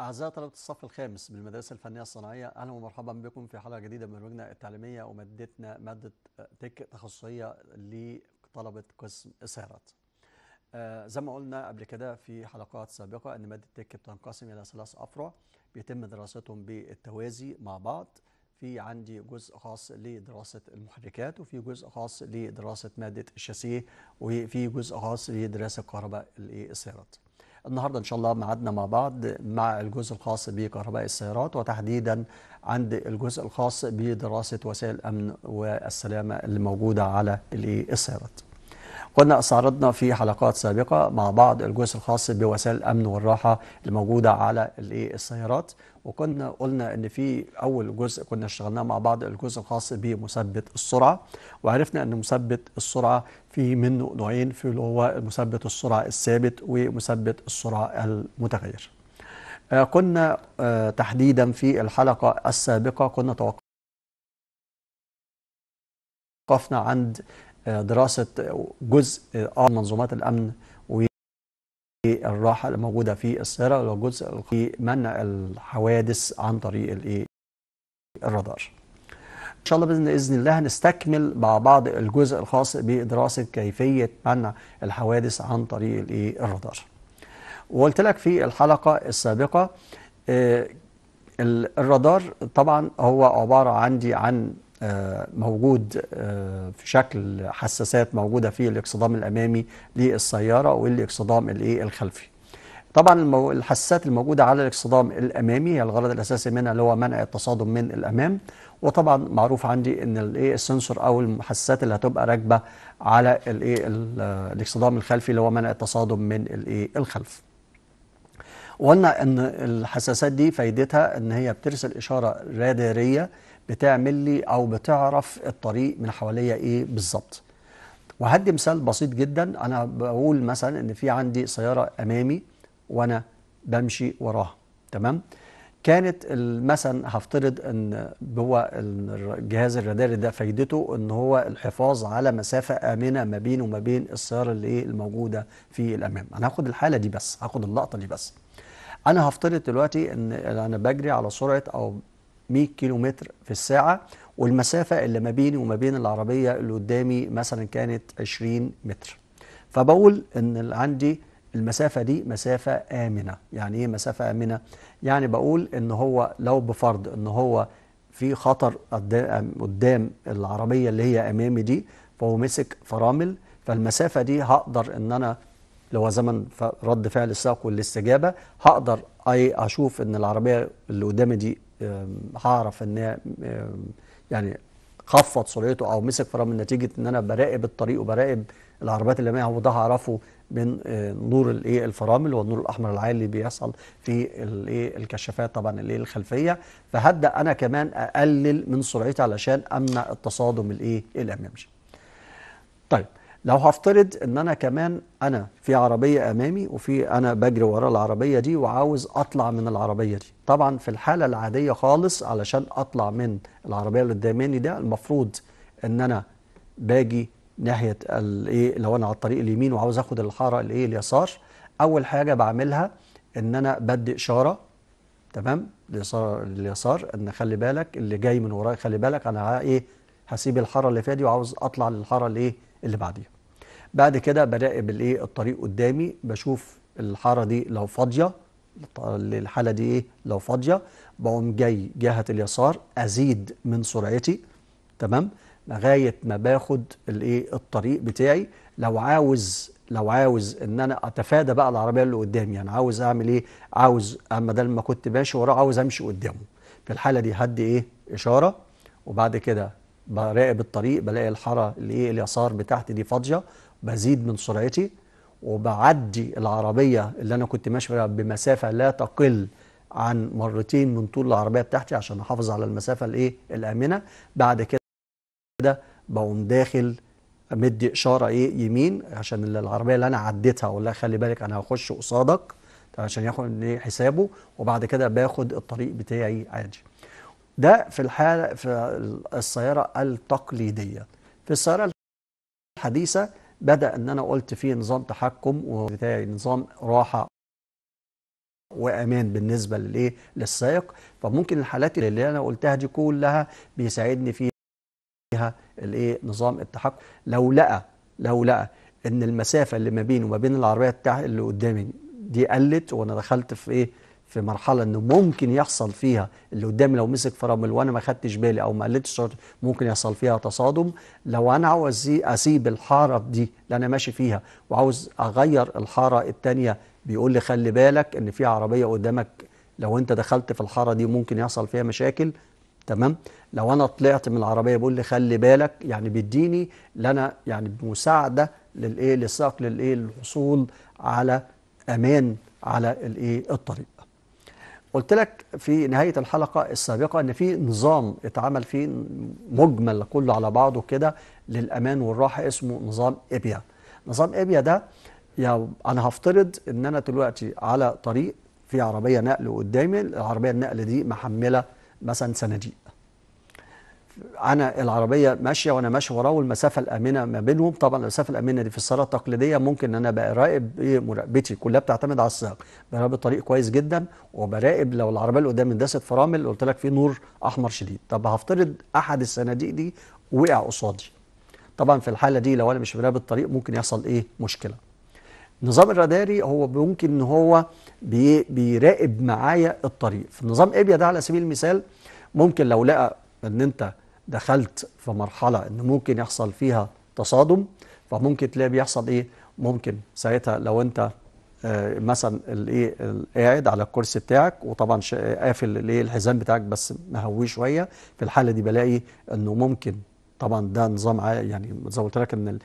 أعزائي طلبة الصف الخامس بالمدرسة الفنية الصناعية أهلا ومرحبا بكم في حلقة جديدة من برنامجنا التعليمية ومادتنا مادة تك تخصصية لطلبة قسم إسهارات. آه زي ما قلنا قبل كده في حلقات سابقة أن مادة تك بتنقسم إلى ثلاث أفرع بيتم دراستهم بالتوازي مع بعض في عندي جزء خاص لدراسة المحركات وفي جزء خاص لدراسة مادة الشاسيه وفي جزء خاص لدراسة كهرباء الإسهارات. النهارده ان شاء الله ميعادنا مع بعض مع الجزء الخاص بكهرباء السيارات وتحديدا عند الجزء الخاص بدراسه وسائل الامن والسلامه اللي موجوده على السيارات كنا استعرضنا في حلقات سابقة مع بعض الجزء الخاص بوسائل الأمن والراحة الموجودة على السيارات وكنا قلنا ان في اول جزء كنا اشتغلناه مع بعض الجزء الخاص بمثبت السرعه وعرفنا ان مثبت السرعه في منه نوعين في اللي هو مثبت السرعه الثابت ومثبت السرعه المتغير. آه، كنا آه، تحديدا في الحلقه السابقه كنا توقفنا عند دراسه جزء آه، منظومات الامن والراحه اللي موجوده في السياره وجزء في منع الحوادث عن طريق الايه الرادار ان شاء الله باذن الله هنستكمل مع بعض الجزء الخاص بدراسه كيفيه منع الحوادث عن طريق الايه الرادار وقلت لك في الحلقه السابقه آه، الرادار طبعا هو عباره عندي عن آه، موجود آه، في شكل حساسات موجوده في الاكسدام الامامي للسياره والاكسدام الايه الخلفي طبعا الحساسات الموجوده على الاكسدام الامامي هي الغرض الاساسي منها اللي هو منع التصادم من الامام وطبعا معروف عندي ان الايه السنسور او المحسسات اللي هتبقى راكبه على الايه الاكسدام الخلفي اللي هو منع التصادم من الايه الخلف وقلنا ان الحساسات دي فايدتها ان هي بترسل اشاره راداريه بتعمل لي او بتعرف الطريق من حواليا ايه بالظبط وهدي مثال بسيط جدا انا بقول مثلا ان في عندي سياره امامي وانا بمشي وراها تمام كانت مثلا هفترض ان هو الجهاز الراداري ده فايدته ان هو الحفاظ على مسافه امنه ما بينه وما بين السياره اللي ايه الموجوده في الامام انا هاخد الحاله دي بس هاخد اللقطه دي بس انا هفترض دلوقتي ان انا بجري على سرعه او 100 كيلو متر في الساعة والمسافة اللي ما بيني وما بين العربية اللي قدامي مثلا كانت 20 متر فبقول ان عندي المسافة دي مسافة آمنة يعني ايه مسافة آمنة؟ يعني بقول ان هو لو بفرض ان هو في خطر قدام العربية اللي هي أمامي دي فهو مسك فرامل فالمسافة دي هقدر ان انا اللي هو زمن رد فعل الساق والاستجابه هقدر اي اشوف ان العربيه اللي قدامي دي هعرف ان يعني خفض سرعته او مسك فرامل نتيجه ان انا براقب الطريق وبراقب العربيات اللي معاها وده هعرفه من نور الايه الفرامل والنور الاحمر العالي اللي بيحصل في الايه الكشافات طبعا الايه الخلفيه فهبدا انا كمان اقلل من سرعتي علشان امنع التصادم الايه الامامي. إيه، طيب لو هفترض ان انا كمان انا في عربيه امامي وفي انا بجري ورا العربيه دي وعاوز اطلع من العربيه دي طبعا في الحاله العاديه خالص علشان اطلع من العربيه اللي قداماني ده المفروض ان انا باجي ناحيه الايه لو انا على الطريق اليمين وعاوز اخد الحاره الايه اليسار اول حاجه بعملها ان انا بدي اشاره تمام اليسار اليسار ان خلي بالك اللي جاي من ورايا خلي بالك انا ايه هسيب الحاره اللي فيها دي وعاوز اطلع للحاره الايه اللي بعديها بعد كده براقب الايه الطريق قدامي بشوف الحاره دي لو فاضيه الحاله دي ايه لو فاضيه بقوم جاي جهه اليسار ازيد من سرعتي تمام لغايه ما باخد الايه الطريق بتاعي لو عاوز لو عاوز ان انا اتفادى بقى العربيه اللي قدامي يعني عاوز اعمل ايه عاوز اما بدل ما كنت ماشي وراه عاوز امشي قدامه في الحاله دي هدي ايه اشاره وبعد كده براقب الطريق بلاقي الحاره اللي ايه اليسار بتاعتي دي فاضيه بزيد من سرعتي وبعدي العربية اللي أنا كنت ماشي فيها بمسافة لا تقل عن مرتين من طول العربية بتاعتي عشان أحافظ على المسافة الإيه الآمنة بعد كده بقوم داخل مدي إشارة إيه يمين عشان العربية اللي أنا عديتها أقول لها خلي بالك أنا هخش قصادك عشان ياخد إيه؟ حسابه وبعد كده باخد الطريق بتاعي عادي ده في الحالة في السيارة التقليدية في السيارة الحديثة بدأ أن أنا قلت فيه نظام تحكم وبتاعي نظام راحة وامان بالنسبه للايه للسائق فممكن الحالات اللي انا قلتها دي كلها بيساعدني فيها الايه نظام التحكم لو لقى لو لقى ان المسافه اللي ما بينه وما بين العربيه اللي قدامي دي قلت وانا دخلت في ايه في مرحله انه ممكن يحصل فيها اللي قدامي لو مسك فرامل وانا ما خدتش بالي او ما قلتش ممكن يحصل فيها تصادم لو انا عاوز اسيب الحاره دي اللي انا ماشي فيها وعاوز اغير الحاره التانية بيقول لي خلي بالك ان في عربيه قدامك لو انت دخلت في الحاره دي ممكن يحصل فيها مشاكل تمام لو انا طلعت من العربيه بيقول لي خلي بالك يعني بيديني اللي انا يعني بمساعده للايه للسائق للايه للحصول على امان على الايه الطريق قلت لك في نهاية الحلقة السابقة أن في نظام اتعمل فيه مجمل كله على بعضه كده للأمان والراحة اسمه نظام إبيا نظام إبيا ده يعني أنا هفترض أن أنا دلوقتي على طريق في عربية نقل قدامي العربية النقل دي محملة مثلا صناديق انا العربيه ماشيه وانا ماشي وراه والمسافه الامنه ما بينهم طبعا المسافه الامنه دي في الصاله التقليديه ممكن ان انا براقب ايه مراقبتي كلها بتعتمد على السياق براقب الطريق كويس جدا وبراقب لو العربيه اللي قدامي داست فرامل قلت لك في نور احمر شديد طب هفترض احد الصناديق دي وقع قصادي طبعا في الحاله دي لو انا مش مراقب الطريق ممكن يحصل ايه مشكله النظام الراداري هو ممكن ان هو بي بيراقب معايا الطريق في نظام ابيا ده على سبيل المثال ممكن لو لقى ان انت دخلت في مرحله ان ممكن يحصل فيها تصادم فممكن تلاقي بيحصل ايه ممكن ساعتها لو انت آه، مثلا الايه قاعد على الكرسي بتاعك وطبعا قافل الايه الحزام بتاعك بس مهويه شويه في الحاله دي بلاقي انه ممكن طبعا ده نظام يعني زي ما قلت لك ان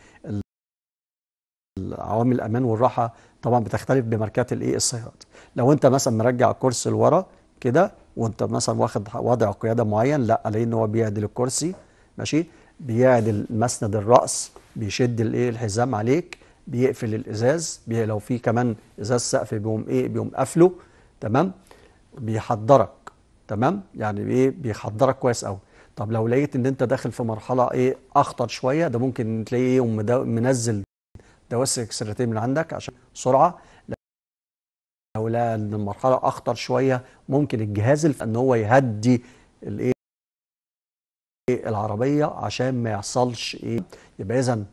عوامل الامان والراحه طبعا بتختلف بماركات الايه السيارات لو انت مثلا مرجع الكرسي لورا كده وانت مثلا واخد وضع قياده معين لا لان ان هو بيعدل الكرسي ماشي بيعدل مسند الراس بيشد الايه الحزام عليك بيقفل الازاز بي لو في كمان ازاز سقف بيقوم ايه بيقوم قافله تمام بيحضرك تمام يعني ايه بيحضرك كويس قوي طب لو لقيت ان انت داخل في مرحله ايه اخطر شويه ده ممكن تلاقيه يقوم منزل دواسك سرتين من عندك عشان سرعه على المرحله اخطر شويه ممكن الجهاز ان هو يهدي الايه العربيه عشان ما يحصلش ايه يبقى اذا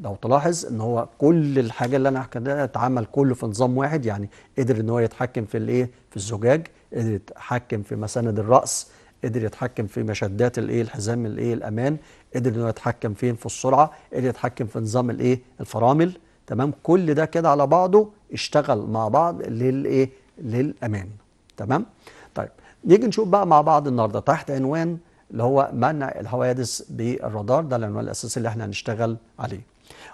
لو تلاحظ ان هو كل الحاجه اللي انا حكيتها اتعمل كله في نظام واحد يعني قدر ان هو يتحكم في الايه في الزجاج قدر يتحكم في مساند الراس قدر يتحكم في مشدات الايه الحزام الايه الامان قدر ان هو يتحكم فين في السرعه قدر يتحكم في نظام الايه الفرامل تمام كل ده كده على بعضه اشتغل مع بعض للايه للامان تمام طيب نيجي نشوف بقى مع بعض النهارده تحت عنوان اللي هو منع الحوادث بالرادار ده العنوان الاساسي اللي احنا هنشتغل عليه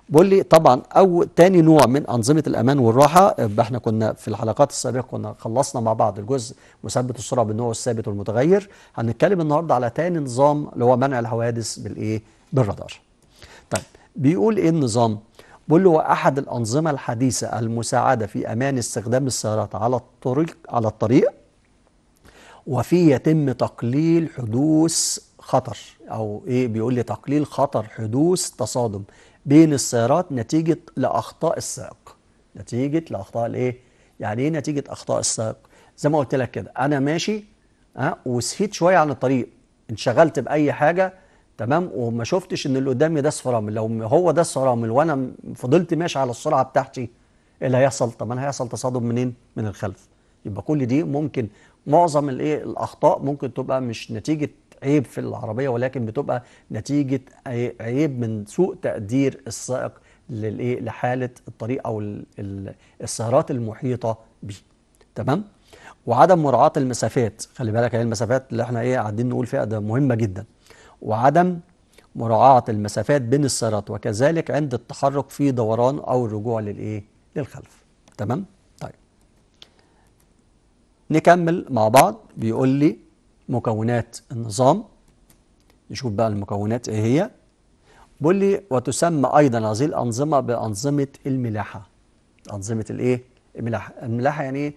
بقول لي طبعا او تاني نوع من انظمه الامان والراحه احنا كنا في الحلقات السابقه كنا خلصنا مع بعض الجزء مثبت السرعه بالنوع الثابت والمتغير هنتكلم النهارده على تاني نظام اللي هو منع الحوادث بالايه بالرادار طيب بيقول ايه النظام بيقول له احد الانظمه الحديثه المساعده في امان استخدام السيارات على الطريق على الطريق وفي يتم تقليل حدوث خطر او ايه بيقول لي تقليل خطر حدوث تصادم بين السيارات نتيجه لاخطاء السائق نتيجه لاخطاء الايه يعني ايه نتيجه اخطاء السائق زي ما قلت لك كده انا ماشي ها أه؟ وسهيت شويه عن الطريق انشغلت باي حاجه تمام وما شفتش ان اللي قدامي ده الصرامل لو هو ده الصرامل وانا فضلت ماشي على السرعه بتاعتي ايه اللي هيحصل طب انا هيحصل تصادم منين من الخلف يبقى كل دي ممكن معظم الايه الاخطاء ممكن تبقى مش نتيجه عيب في العربيه ولكن بتبقى نتيجه عيب من سوء تقدير السائق للايه لحاله الطريق او السيارات المحيطه بيه تمام وعدم مراعاه المسافات خلي بالك هي المسافات اللي احنا ايه قاعدين نقول فيها ده مهمه جدا وعدم مراعاة المسافات بين السيارات وكذلك عند التحرك في دوران أو الرجوع للإيه؟ للخلف تمام؟ طيب نكمل مع بعض بيقول لي مكونات النظام نشوف بقى المكونات إيه هي بيقول لي وتسمى أيضا هذه الأنظمة بأنظمة الملاحة أنظمة الإيه؟ الملاحة الملاحة يعني إيه؟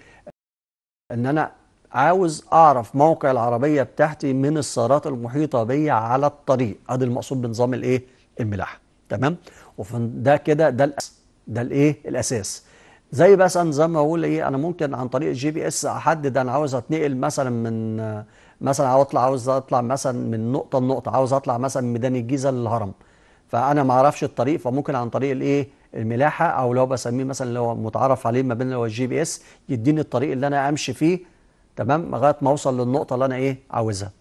إن أنا عاوز اعرف موقع العربيه بتاعتي من السيارات المحيطه بيا على الطريق ادي المقصود بنظام الايه الملاحه تمام وده كده ده الأس ده الايه الاساس زي مثلا زي ما بقول ايه انا ممكن عن طريق الجي بي اس احدد انا عاوز اتنقل مثلا من مثلا عاوز اطلع عاوز اطلع مثلا من نقطه لنقطه عاوز اطلع مثلا من ميدان الجيزه للهرم فانا ما اعرفش الطريق فممكن عن طريق الايه الملاحه او لو بسميه مثلا اللي هو متعرف عليه ما بين اللي هو الجي بي اس يديني الطريق اللي انا امشي فيه تمام لغايه ما اوصل للنقطه اللي انا ايه عاوزها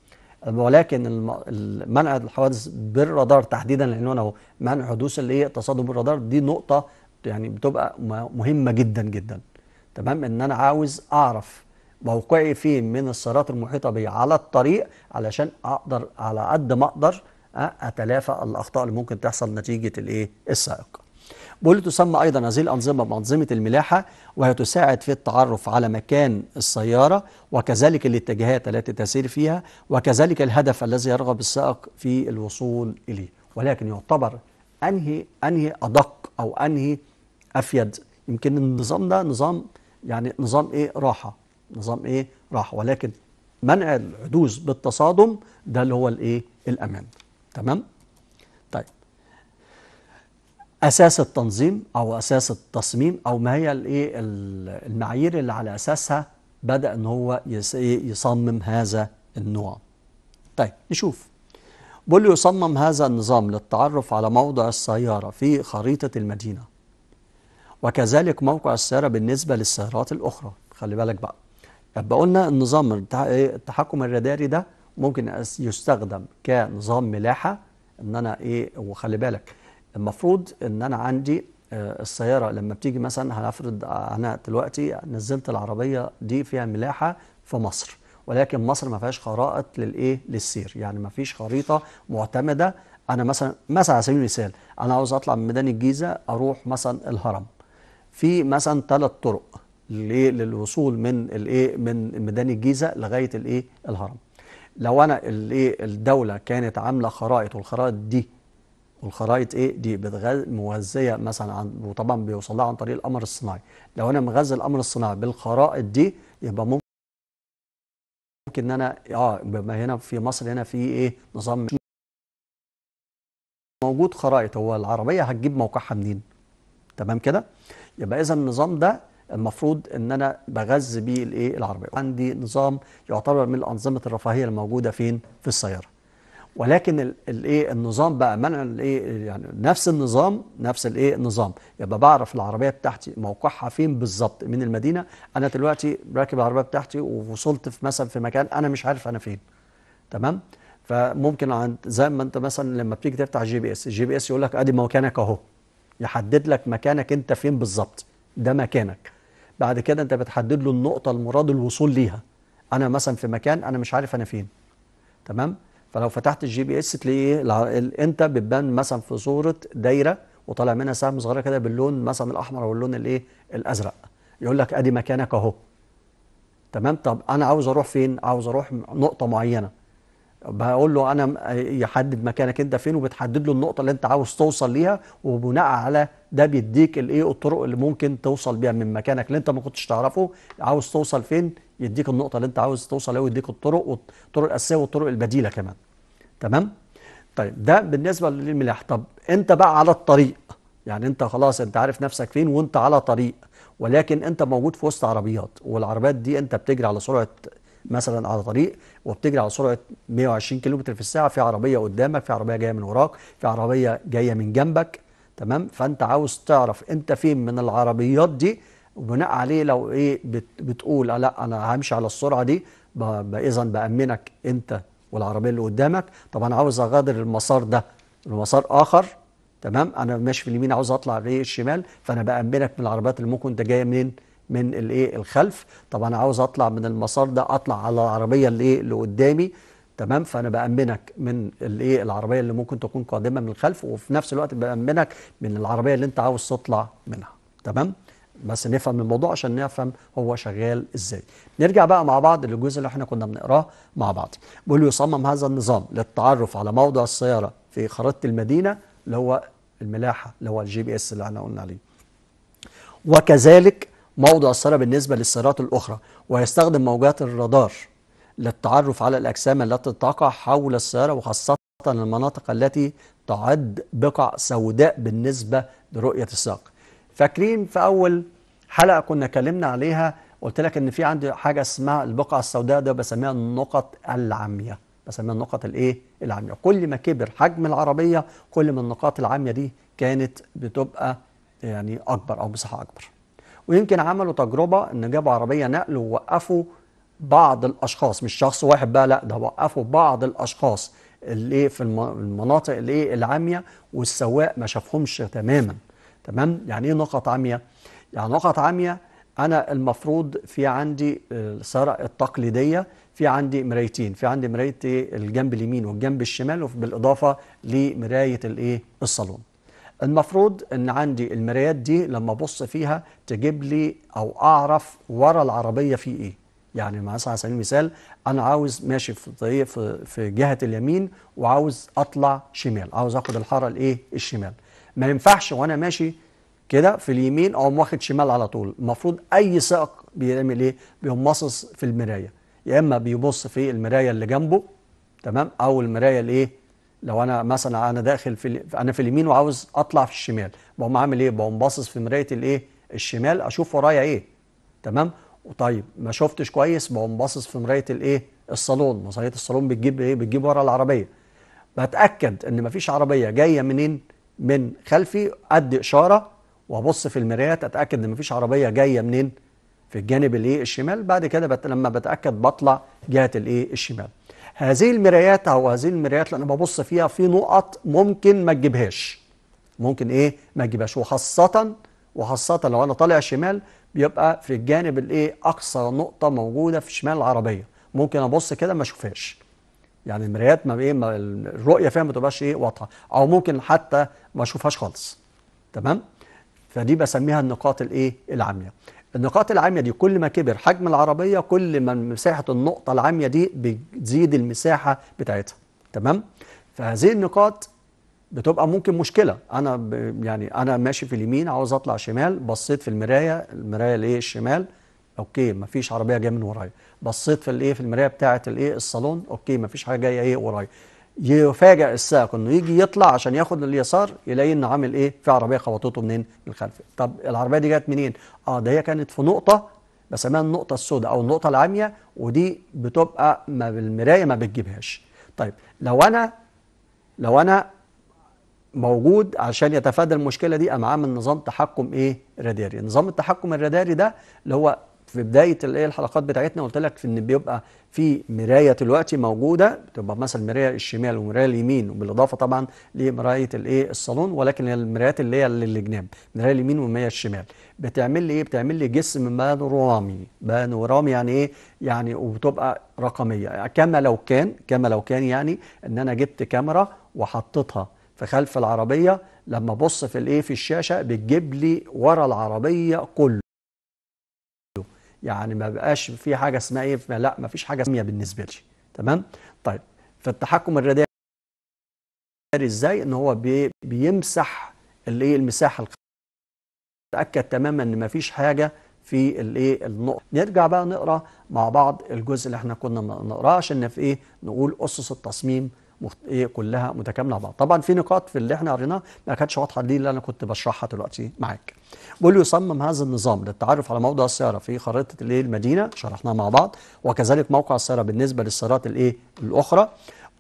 ولكن منع الحوادث بالرادار تحديدا لانه انا منع حدوث الايه التصادم بالرادار دي نقطه يعني بتبقى مهمه جدا جدا تمام ان انا عاوز اعرف موقعي فين من السيارات المحيطه بي على الطريق علشان اقدر على قد ما اقدر اتلافى الاخطاء اللي ممكن تحصل نتيجه الايه السائق بقول تسمى أيضا هذه الأنظمة بأنظمة الملاحة وهي تساعد في التعرف على مكان السيارة وكذلك الاتجاهات التي تسير فيها وكذلك الهدف الذي يرغب السائق في الوصول إليه ولكن يعتبر أنهي أنهي أدق أو أنهي أفيد يمكن النظام ده نظام يعني نظام إيه راحة نظام إيه راحة ولكن منع الحدوث بالتصادم ده اللي هو الإيه الأمان تمام طيب اساس التنظيم او اساس التصميم او ما هي الايه المعايير اللي على اساسها بدا ان هو إيه يصمم هذا النوع طيب نشوف بيقول يصمم هذا النظام للتعرف على موضع السيارة في خريطة المدينة وكذلك موقع السيارة بالنسبة للسيارات الأخرى خلي بالك بقى يبقى قلنا النظام إيه التحكم الراداري ده ممكن يستخدم كنظام ملاحة ان انا ايه وخلي بالك المفروض ان انا عندي آه، السيارة لما بتيجي مثلا هنفرض آه، أنا دلوقتي نزلت العربية دي فيها ملاحة في مصر ولكن مصر ما فيهاش خرائط للإيه للسير يعني ما فيش خريطة معتمدة أنا مثلا مثلا على سبيل المثال أنا عاوز أطلع من ميدان الجيزة أروح مثلا الهرم في مثلا ثلاث طرق للوصول من الايه من ميدان الجيزه لغايه الايه الهرم لو انا الايه الدوله كانت عامله خرائط والخرائط دي والخرائط ايه دي بتغذي موزيه مثلا عن وطبعا بيوصل عن طريق القمر الصناعي لو انا مغذي القمر الصناعي بالخرائط دي يبقى ممكن ممكن ان انا اه بما هنا في مصر هنا في ايه نظام موجود خرائط هو العربيه هتجيب موقعها منين تمام كده يبقى اذا النظام ده المفروض ان انا بغذي بيه الايه العربيه عندي نظام يعتبر من انظمه الرفاهيه الموجوده فين في السياره ولكن الايه النظام بقى منع الايه يعني نفس النظام نفس الايه النظام يبقى بعرف العربيه بتاعتي موقعها فين بالظبط من المدينه انا دلوقتي راكب العربيه بتاعتي ووصلت في مثلا في مكان انا مش عارف انا فين تمام فممكن عند زي ما انت مثلا لما بتيجي تفتح الجي بي اس الجي بي اس يقول لك ادي مكانك اهو يحدد لك مكانك انت فين بالظبط ده مكانك بعد كده انت بتحدد له النقطه المراد الوصول ليها انا مثلا في مكان انا مش عارف انا فين تمام فلو فتحت الجي بي اس تلاقي ايه انت بتبان مثلا في صوره دايره وطالع منها سهم صغيره كده باللون مثلا الاحمر او اللون الايه الازرق يقول لك ادي مكانك اهو تمام طب انا عاوز اروح فين عاوز اروح نقطه معينه بقول له انا يحدد مكانك انت فين وبتحدد له النقطه اللي انت عاوز توصل ليها وبناء على ده بيديك الايه الطرق اللي ممكن توصل بيها من مكانك اللي انت ما كنتش تعرفه عاوز توصل فين يديك النقطه اللي انت عاوز توصل لها ويديك الطرق والطرق الاساسيه والطرق البديله كمان تمام طيب ده بالنسبه للملاح طب انت بقى على الطريق يعني انت خلاص انت عارف نفسك فين وانت على طريق ولكن انت موجود في وسط عربيات والعربيات دي انت بتجري على سرعه مثلا على طريق وبتجري على سرعه 120 كم في الساعه في عربيه قدامك في عربيه جايه من وراك في عربيه جايه من جنبك تمام فانت عاوز تعرف انت فين من العربيات دي وبناء عليه لو ايه بتقول آه، لا انا همشي على السرعه دي اذا بامنك انت والعربيه اللي قدامك طب انا عاوز اغادر المسار ده المسار اخر تمام انا ماشي في اليمين عاوز اطلع ليه الشمال فانا بامنك من العربيات اللي ممكن انت جايه منين من الايه الخلف طب انا عاوز اطلع من المسار ده اطلع على العربيه اللي ايه اللي قدامي تمام فانا بامنك من الايه العربيه اللي ممكن تكون قادمه من الخلف وفي نفس الوقت بامنك من العربيه اللي انت عاوز تطلع منها تمام بس نفهم الموضوع عشان نفهم هو شغال ازاي نرجع بقى مع بعض للجزء اللي احنا كنا بنقراه مع بعض بيقول يصمم هذا النظام للتعرف على موضع السياره في خريطه المدينه اللي هو الملاحه اللي هو الجي بي اس اللي احنا قلنا عليه وكذلك موضع السيارة بالنسبة للسيارات الأخرى ويستخدم موجات الرادار للتعرف على الأجسام التي تقع حول السيارة وخاصة المناطق التي تعد بقع سوداء بالنسبة لرؤية الساق فاكرين في أول حلقة كنا اتكلمنا عليها قلت لك ان في عندي حاجه اسمها البقعه السوداء ده بسميها النقط العاميه بسميها النقط الايه العاميه كل ما كبر حجم العربيه كل ما النقاط العاميه دي كانت بتبقى يعني اكبر او مساحه اكبر ويمكن عملوا تجربه ان جابوا عربيه نقل ووقفوا بعض الاشخاص مش شخص واحد بقى لا ده وقفوا بعض الاشخاص اللي في المناطق اللي إيه، العاميه والسواق ما شافهمش تماما تمام يعني ايه نقط عاميه يعني نقط عاميه انا المفروض في عندي السياره التقليديه في عندي مرايتين في عندي مرايه إيه، الجنب اليمين والجنب الشمال وبالاضافه لمرايه الايه الصالون المفروض ان عندي المرايات دي لما ابص فيها تجيب لي او اعرف ورا العربيه في ايه يعني مثلا على سبيل المثال انا عاوز ماشي في طريق في, في جهه اليمين وعاوز اطلع شمال عاوز اخد الحاره الايه الشمال ما ينفعش وانا ماشي كده في اليمين اقوم واخد شمال على طول المفروض اي سائق بيعمل ايه بيقوم في المرايه يا اما بيبص في المرايه اللي جنبه تمام او المرايه الايه لو انا مثلا انا داخل في انا في اليمين وعاوز اطلع في الشمال بقوم عامل ايه بقوم باصص في مرايه الايه الشمال اشوف ورايا ايه تمام طيب ما شفتش كويس بقوم باصص في مرايه الايه الصالون مصاريه الصالون بتجيب ايه بتجيب ورا العربيه بتاكد ان مفيش عربيه جايه منين من خلفي ادي اشاره وابص في المرايات اتاكد ان مفيش عربيه جايه منين في الجانب الايه الشمال بعد كده بت... لما بتاكد بطلع جهه الايه الشمال هذه المرايات أو هذه المرايات اللي أنا ببص فيها في نقط ممكن ما تجيبهاش ممكن إيه ما تجيبهاش وخاصة وخاصة لو أنا طالع شمال بيبقى في الجانب الإيه أقصى نقطة موجودة في شمال العربية ممكن أبص كده ما أشوفهاش يعني المرايات ما إيه ما الرؤية فيها ما تبقاش إيه واضحة أو ممكن حتى ما أشوفهاش خالص تمام فدي بسميها النقاط الإيه العامية النقاط العامية دي كل ما كبر حجم العربية كل ما مساحة النقطة العامية دي بتزيد المساحة بتاعتها تمام فهذه النقاط بتبقى ممكن مشكلة أنا ب... يعني أنا ماشي في اليمين عاوز أطلع شمال بصيت في المراية المراية الإيه الشمال أوكي مفيش عربية جاية من ورايا بصيت في الإيه في المراية بتاعة الإيه الصالون أوكي مفيش حاجة جاية إيه ورايا يفاجئ السائق انه يجي يطلع عشان ياخد اليسار يلاقي انه عامل ايه في عربيه خبطته منين من الخلف طب العربيه دي جت منين اه ده هي كانت في نقطه بسميها النقطه السوداء او النقطه العاميه ودي بتبقى ما بالمرايه ما بتجيبهاش طيب لو انا لو انا موجود عشان يتفادى المشكله دي ام عامل نظام تحكم ايه راداري نظام التحكم الراداري ده اللي هو في بدايه إيه الحلقات بتاعتنا قلت لك ان بيبقى في مرايه دلوقتي موجوده بتبقى مثلا المرايه الشمال والمرايه اليمين وبالاضافه طبعا لمرايه الايه الصالون ولكن المرايات اللي هي للجناب المرايه اليمين والمرايه الشمال بتعمل لي ايه بتعمل لي جسم بانورامي بانورامي يعني ايه يعني وبتبقى رقميه كما لو كان كما لو كان يعني ان انا جبت كاميرا وحطيتها في خلف العربيه لما ابص في الايه في الشاشه بتجيب لي ورا العربيه كله يعني ما بقاش في حاجه اسمها ايه لا ما فيش حاجه ساميه بالنسبه لي تمام طيب فالتحكم الرياضي ازاي ان هو بي بيمسح الايه المساحه تاكد تماما ان ما فيش حاجه في الايه النقط نرجع بقى نقرا مع بعض الجزء اللي احنا كنا نقراه عشان في ايه نقول اسس التصميم مخت... ايه كلها متكامله مع بعض طبعا في نقاط في اللي احنا قريناها ما كانتش واضحه دي اللي انا كنت بشرحها دلوقتي معاك بيقول يصمم هذا النظام للتعرف على موضع السياره في خريطه الايه المدينه شرحناها مع بعض وكذلك موقع السياره بالنسبه للسيارات الايه الاخرى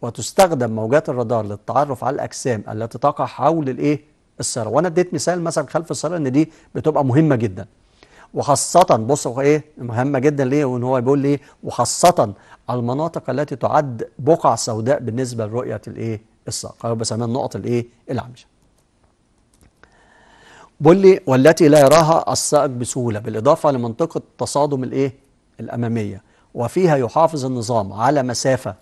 وتستخدم موجات الرادار للتعرف على الاجسام التي تقع حول الايه السياره وانا اديت مثال مثلا خلف السياره ان دي بتبقى مهمه جدا وخاصة بص هو ايه مهمة جدا ليه وان هو بيقول ليه وخاصة المناطق التي تعد بقع سوداء بالنسبة لرؤية الايه الساق أو بسميها النقط الايه العمشة بيقول لي والتي لا يراها السائق بسهولة بالإضافة لمنطقة التصادم الايه الأمامية وفيها يحافظ النظام على مسافة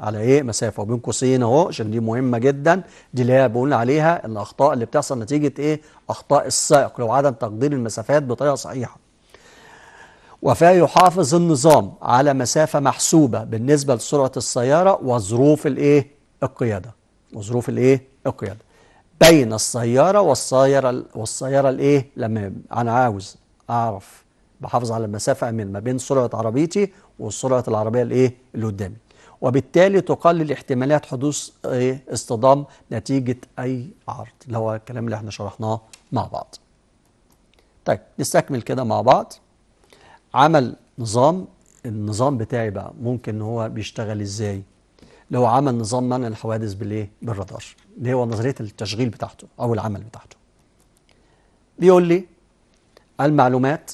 على ايه مسافه وبين قوسين اهو عشان دي مهمه جدا دي اللي هي بقول عليها الاخطاء اللي بتحصل نتيجه ايه اخطاء السائق لو عدم تقدير المسافات بطريقه صحيحه يحافظ النظام على مسافه محسوبه بالنسبه لسرعه السياره وظروف الايه القياده وظروف الايه القياده بين السياره والسياره والسياره الايه لما انا عاوز اعرف بحافظ على المسافه امين ما بين سرعه عربيتي وسرعه العربيه الايه اللي قدامي وبالتالي تقلل احتمالات حدوث ايه اصطدام نتيجة أي عرض اللي هو الكلام اللي احنا شرحناه مع بعض طيب نستكمل كده مع بعض عمل نظام النظام بتاعي بقى ممكن ان هو بيشتغل ازاي اللي هو عمل نظام منع الحوادث بالايه بالرادار اللي هو نظريه التشغيل بتاعته او العمل بتاعته بيقول لي المعلومات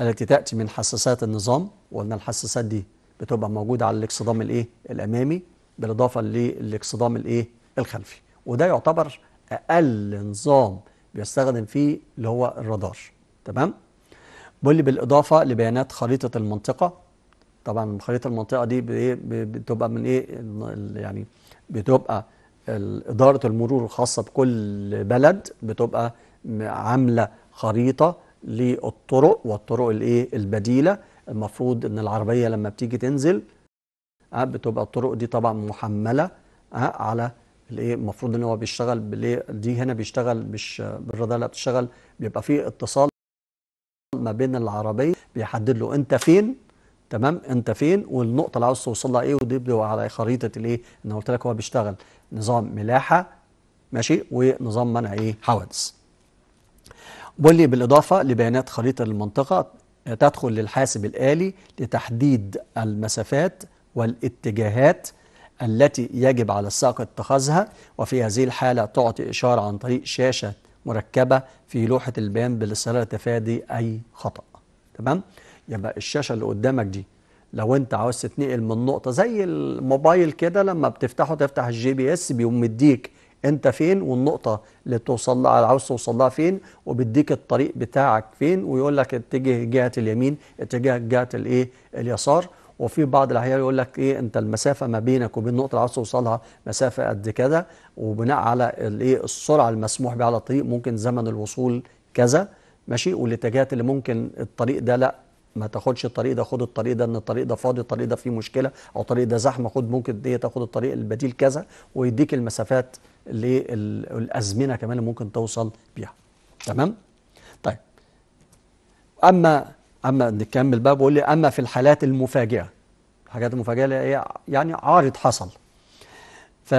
التي تاتي من حساسات النظام وان الحساسات دي بتبقى موجوده على الاكسدام الايه الامامي بالاضافه للاكسدام الايه الخلفي وده يعتبر اقل نظام بيستخدم فيه اللي هو الرادار تمام بيقول لي بالاضافه لبيانات خريطه المنطقه طبعا خريطه المنطقه دي إيه؟ بتبقى من ايه يعني بتبقى اداره المرور الخاصه بكل بلد بتبقى عامله خريطه للطرق والطرق الايه البديله المفروض ان العربيه لما بتيجي تنزل آه، بتبقى الطرق دي طبعا محمله آه، على الايه المفروض ان هو بيشتغل بالايه دي هنا بيشتغل مش بالرادار بتشتغل بيبقى في اتصال ما بين العربيه بيحدد له انت فين تمام انت فين والنقطه اللي عاوز توصل لها ايه ودي بتبقى على خريطه الايه انا قلت لك هو بيشتغل نظام ملاحه ماشي ونظام منع ايه حوادث بيقول لي بالاضافه لبيانات خريطه المنطقه تدخل للحاسب الآلي لتحديد المسافات والاتجاهات التي يجب على السائق اتخاذها وفي هذه الحالة تعطي إشارة عن طريق شاشة مركبة في لوحة البيان بالإصرار تفادي أي خطأ تمام؟ يبقى الشاشة اللي قدامك دي لو انت عاوز تتنقل من نقطة زي الموبايل كده لما بتفتحه تفتح الجي بي اس بيقوم مديك انت فين والنقطه اللي توصل لها عاوز توصل لها فين وبيديك الطريق بتاعك فين ويقول لك اتجه جهه اليمين اتجه جهه الايه اليسار وفي بعض الاحيان يقول لك ايه انت المسافه ما بينك وبين النقطه اللي عاوز توصلها مسافه قد كذا وبناء على الايه السرعه المسموح بها على الطريق ممكن زمن الوصول كذا ماشي والاتجاهات اللي ممكن الطريق ده لا ما تاخدش الطريق ده خد الطريق ده ان الطريق ده فاضي الطريق ده فيه مشكله او الطريق ده زحمه خد ممكن دي ايه؟ تاخد الطريق البديل كذا ويديك المسافات للازمنه كمان اللي ممكن توصل بيها تمام طيب اما اما نكمل بقى بقول لي اما في الحالات المفاجئه الحاجات المفاجئه اللي هي يعني عارض حصل ف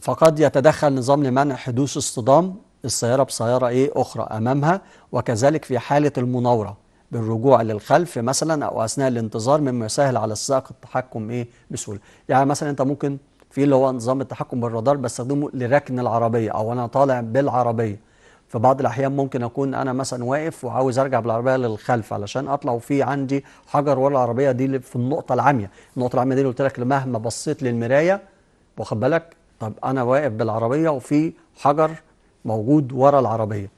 فقد يتدخل نظام لمنع حدوث اصطدام السيارة بسيارة إيه أخرى أمامها وكذلك في حالة المناورة بالرجوع للخلف مثلا أو أثناء الانتظار مما يسهل على السائق التحكم إيه بسهولة يعني مثلا أنت ممكن في اللي هو نظام التحكم بالرادار بستخدمه لركن العربيه او انا طالع بالعربيه في بعض الاحيان ممكن اكون انا مثلا واقف وعاوز ارجع بالعربيه للخلف علشان اطلع وفي عندي حجر ورا العربيه دي في النقطه العاميه النقطه العاميه دي اللي قلت لك مهما بصيت للمرايه واخد بالك طب انا واقف بالعربيه وفي حجر موجود ورا العربيه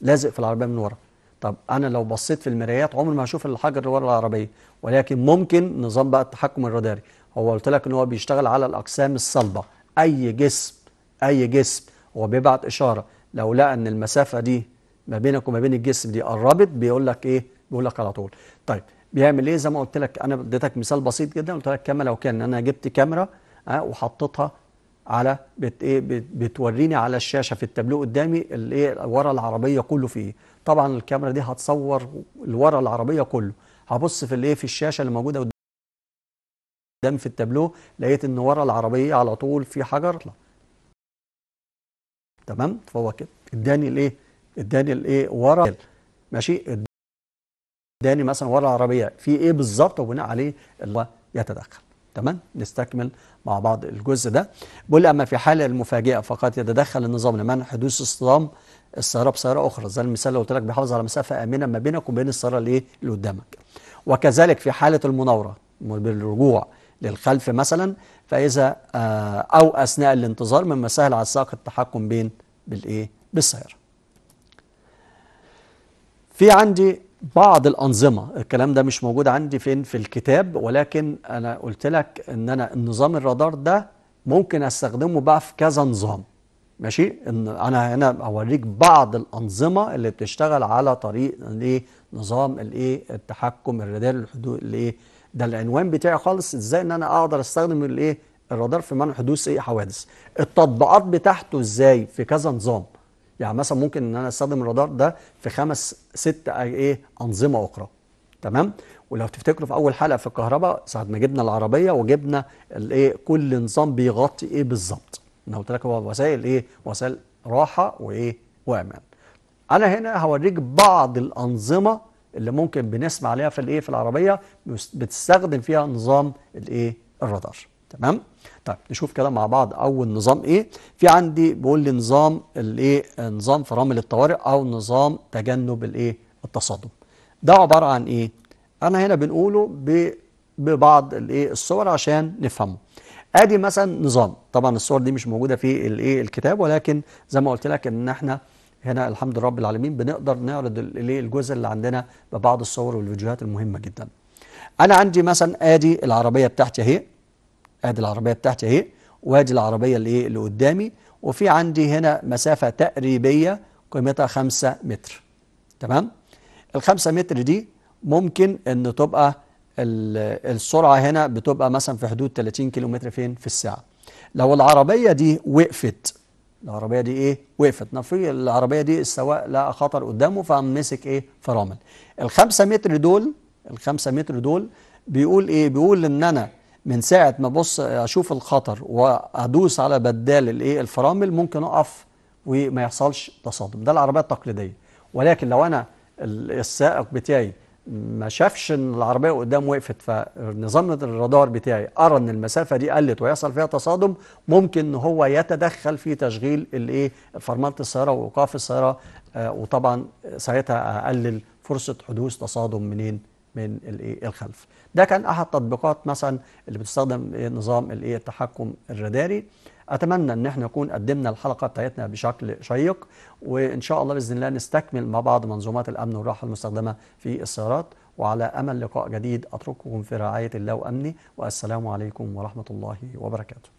لازق في العربيه من ورا طب انا لو بصيت في المرايات عمري ما هشوف الحجر اللي ورا العربيه ولكن ممكن نظام بقى التحكم الراداري هو قلت لك ان هو بيشتغل على الاجسام الصلبه اي جسم اي جسم هو بيبعت اشاره لو لقى ان المسافه دي ما بينك وما بين الجسم دي قربت بيقول لك ايه بيقول لك على طول طيب بيعمل ايه زي ما قلت لك انا اديتك مثال بسيط جدا قلت لك كما لو كان انا جبت كاميرا أه وحطيتها على بت ايه بتوريني على الشاشه في التابلو قدامي الايه ورا العربيه كله فيه طبعا الكاميرا دي هتصور اللي ورا العربيه كله هبص في الايه في الشاشه اللي موجوده قدام في التابلو لقيت ان ورا العربيه على طول في حجر اطلع تمام فهو كده اداني الايه اداني الايه ورا ماشي اداني مثلا ورا العربيه في ايه بالظبط وبناء عليه اللي يتدخل تمام نستكمل مع بعض الجزء ده بيقول اما في حال المفاجئه فقد يتدخل النظام لمنع حدوث اصطدام السياره بسياره اخرى زي المثال اللي قلت لك بيحافظ على مسافه امنه ما بينك وبين السياره اللي إيه؟ قدامك وكذلك في حاله المناوره بالرجوع للخلف مثلا فإذا آه، أو أثناء الانتظار مما سهل على السائق التحكم بين بالإيه بالسيارة في عندي بعض الأنظمة الكلام ده مش موجود عندي فين في الكتاب ولكن أنا قلت لك إن أنا النظام الرادار ده ممكن أستخدمه بقى في كذا نظام ماشي إن أنا هنا أوريك بعض الأنظمة اللي بتشتغل على طريق الإيه نظام الإيه التحكم الرادار الحدود الإيه ده العنوان بتاعي خالص ازاي ان انا اقدر استخدم الايه الرادار في منع حدوث ايه حوادث التطبيقات بتاعته ازاي في كذا نظام يعني مثلا ممكن ان انا استخدم الرادار ده في خمس ست ايه انظمه اخرى تمام ولو تفتكروا في اول حلقه في الكهرباء ساعه ما جبنا العربيه وجبنا الايه كل نظام بيغطي ايه بالظبط انا قلت لك هو وسائل ايه وسائل راحه وايه وامان انا هنا هوريك بعض الانظمه اللي ممكن بنسمع عليها في الايه في العربيه بتستخدم فيها نظام الايه الرادار تمام طيب نشوف كده مع بعض اول نظام ايه في عندي بيقول لي نظام الايه نظام فرامل الطوارئ او نظام تجنب الايه التصادم ده عباره عن ايه انا هنا بنقوله ببعض الايه الصور عشان نفهمه ادي مثلا نظام طبعا الصور دي مش موجوده في الايه الكتاب ولكن زي ما قلت لك ان احنا هنا الحمد لله رب العالمين بنقدر نعرض اليه الجزء اللي عندنا ببعض الصور والفيديوهات المهمه جدا انا عندي مثلا ادي العربيه بتاعتي اهي ادي العربيه بتاعتي اهي وادي العربيه اللي ايه اللي قدامي وفي عندي هنا مسافه تقريبيه قيمتها 5 متر تمام ال 5 متر دي ممكن ان تبقى السرعه هنا بتبقى مثلا في حدود 30 كيلو متر فين في الساعه لو العربيه دي وقفت العربية دي إيه وقفت نفرض العربية دي السواق لقى خطر قدامه فمسك إيه فرامل ال5 متر دول ال5 متر دول بيقول إيه بيقول إن أنا من ساعة ما بص أشوف الخطر وأدوس على بدال الإيه الفرامل ممكن أقف وما يحصلش تصادم ده العربية التقليدية ولكن لو أنا السائق بتاعي ما شافش ان العربيه قدام وقفت فنظام الرادار بتاعي ارى ان المسافه دي قلت ويحصل فيها تصادم ممكن ان هو يتدخل في تشغيل الايه فرمله السياره وايقاف السياره آه، وطبعا ساعتها اقلل فرصه حدوث تصادم منين من الايه الخلف ده كان احد تطبيقات مثلا اللي بتستخدم إيه، نظام الايه التحكم الراداري اتمنى ان احنا نكون قدمنا الحلقه بتاعتنا بشكل شيق وان شاء الله باذن الله نستكمل مع بعض منظومات الامن والراحه المستخدمه في السيارات وعلى امل لقاء جديد اترككم في رعايه الله وامني والسلام عليكم ورحمه الله وبركاته